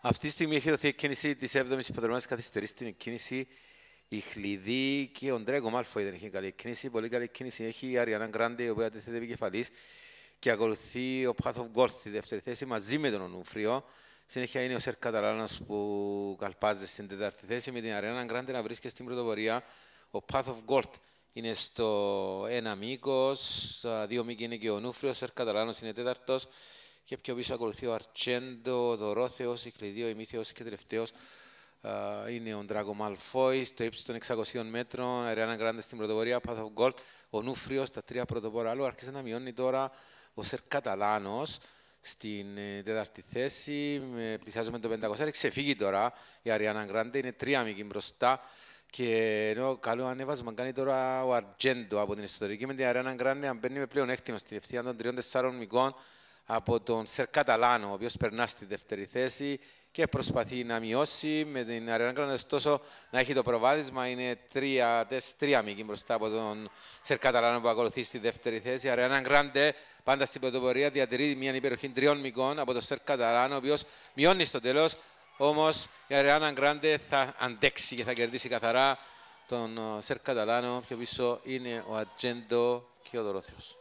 Αυτή τη στιγμή έχει δοθεί η κίνηση της 7η πατρονιά, καθυστερεί στην κίνηση. Η Χλειδί και ο Ντρέγκο Μάλφο ήταν έχει καλή κίνηση. Πολύ καλή κίνηση έχει η Αριανά Γκράντε, η οποία τίθεται επικεφαλή και ακολουθεί ο Path of Gold στη δεύτερη θέση μαζί με τον Ονούφριο. Συνέχεια είναι ο Σερ Καταλάνας που καλπάζεται στην τέταρτη θέση με την Αριανά Γκράντε να βρίσκεται στην πρωτοπορία. Ο Path of Gold είναι στο ένα μήκος, δύο μήκη είναι και ο Νούφριο, ο Σερ Καταλάνος είναι τέταρτος και πιο πίσω ακολουθεί ο Αρτσέντο, ο Δωρόθεος, η Κλειδίο, η Μύθιος και τελευταίος είναι ο Ντράγκο Μαλφόης, το ύψος των 600 μέτρων, Ρεάνα Γκράντες στην πρωτοπορία, Πάθο Γκολ, ο Νούφριος στα τρία πρωτοπόρα. Άλλο άρχισε να μειώνει τώρα ο Σερ Καταλάνος στην ε, τέταρτη θέση. Πλησιάζουμε το 500. ξεφύγει τώρα η Αριάννα Γκράντε, είναι τρία μήκη μπροστά. Και ενώ καλό ανέβασμα κάνει τώρα ο Αρτζέντο από την ιστορική με την Αριάννα Γκράντε, αν μπαίνει με πλέον έκτημα στη δευθεία των τριών τεσσάρων μικών από τον Σερ Καταλάνο, ο οποίος περνά στη δεύτερη θέση και προσπαθεί να μειώσει με την Αρενάγκραν, ωστόσο να έχει το προβάδισμα, είναι τρία, τεσ, τρία μήκη μπροστά από τον Σερ Καταλάνο που ακολουθεί στη δεύτερη θέση. Αρενάγκραν πάντα στην πρωτοπορία διατηρεί μια υπεροχή τριών μήκων από τον Σερ Καταλάνο, ο οποίος μειώνει στο τέλος, όμως η Γκράντε θα αντέξει και θα κερδίσει καθαρά τον ε, Σερ Καταλάνο, πιο πίσω είναι ο Ατζέντο και ο Δωρόθεος.